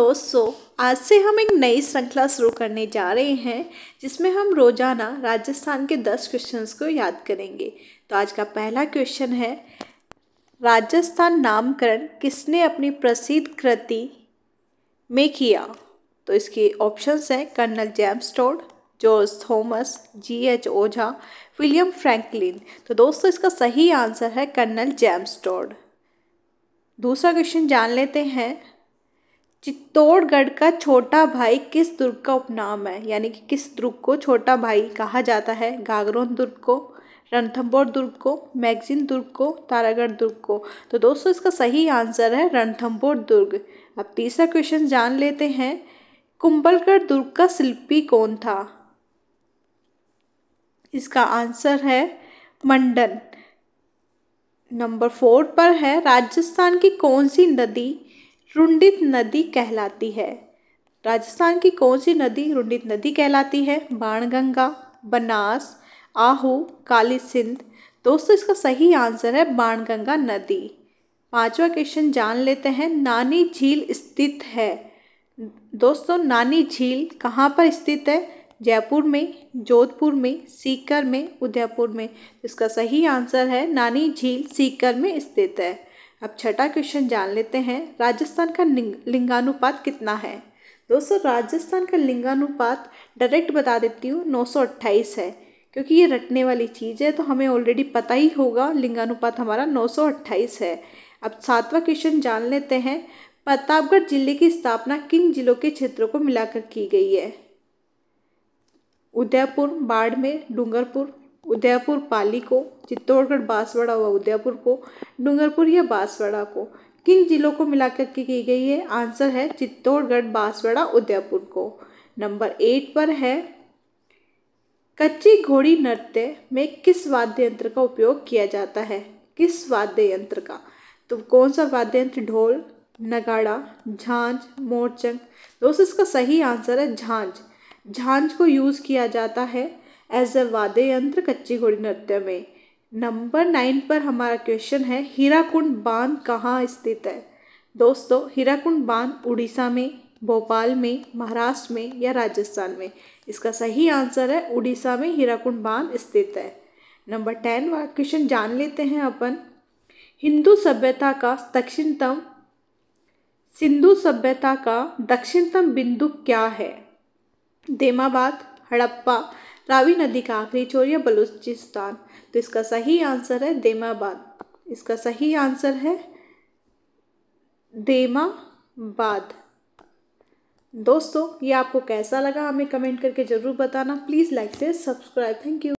दोस्तों आज से हम एक नई श्रृंखला शुरू करने जा रहे हैं जिसमें हम रोजाना राजस्थान के दस क्वेश्चंस को याद करेंगे तो आज का पहला क्वेश्चन है राजस्थान नामकरण किसने अपनी प्रसिद्ध कृति में किया तो इसके ऑप्शंस हैं colonel James Tod George Thomas G H Ojha William Franklin तो दोस्तों इसका सही आंसर है कर्नल जेम्स टोड दूसरा क्वेश्चन जान लेते हैं चित्तौड़गढ़ का छोटा भाई किस दुर्ग का उपनाम है यानी कि किस दुर्ग को छोटा भाई कहा जाता है गागरोन दुर्ग को रणथंबोर दुर्ग को मैगजीन दुर्ग को तारागढ़ दुर्ग को तो दोस्तों इसका सही आंसर है रणथंबोर दुर्ग अब तीसरा क्वेश्चन जान लेते हैं कुंभलगढ़ दुर्ग का शिल्पी कौन था इसका आंसर है मंडन नंबर फोर पर है राजस्थान की कौन सी नदी रुंडित नदी कहलाती है राजस्थान की कौन सी नदी रुंडित नदी कहलाती है बाणगंगा बनास आहू काली सिंध दोस्तों इसका सही आंसर है बाणगंगा नदी पांचवा क्वेश्चन जान लेते हैं नानी झील स्थित है दोस्तों नानी झील कहाँ पर स्थित है जयपुर में जोधपुर में सीकर में उदयपुर में इसका सही आंसर है नानी झील सीकर में स्थित है अब छठा क्वेश्चन जान लेते हैं राजस्थान का लिंगानुपात कितना है दोस्तों राजस्थान का लिंगानुपात डायरेक्ट बता देती हूँ नौ है क्योंकि ये रटने वाली चीज़ है तो हमें ऑलरेडी पता ही होगा लिंगानुपात हमारा नौ है अब सातवां क्वेश्चन जान लेते हैं प्रतापगढ़ जिले की स्थापना किन जिलों के क्षेत्रों को मिलाकर की गई है उदयपुर बाड़मेर डूंगरपुर उदयपुर पाली को चित्तौड़गढ़ बांसवाड़ा व उदयपुर को डूंगरपुर या बांसवाड़ा को किन जिलों को मिलाकर की, की गई है आंसर है चित्तौड़गढ़ बांसवाड़ा उदयपुर को नंबर एट पर है कच्ची घोड़ी नृत्य में किस वाद्य यंत्र का उपयोग किया जाता है किस वाद्य यंत्र का तो कौन सा वाद्य यंत्र ढोल नगाड़ा झांझ मोरचंग दोस्तों इसका सही आंसर है झांझ झांझ को यूज़ किया जाता है एज अ वाद्य यंत्र कच्ची घोड़ी नृत्य में नंबर नाइन पर हमारा क्वेश्चन है हीराकुंड बांध कहाँ स्थित है दोस्तों हीराकुंड बांध उड़ीसा में भोपाल में महाराष्ट्र में या राजस्थान में इसका सही आंसर है उड़ीसा में हीराकुंड बांध स्थित है नंबर टेन वाला क्वेश्चन जान लेते हैं अपन हिंदू सभ्यता का दक्षिणतम सिंधु सभ्यता का दक्षिणतम बिंदु क्या है देमाबाद हड़प्पा रावी नदी का आखिरी छोर या बलूचिस्तान तो इसका सही आंसर है देमाबाद इसका सही आंसर है देमाबाद दोस्तों ये आपको कैसा लगा हमें कमेंट करके ज़रूर बताना प्लीज़ लाइक से सब्सक्राइब थैंक यू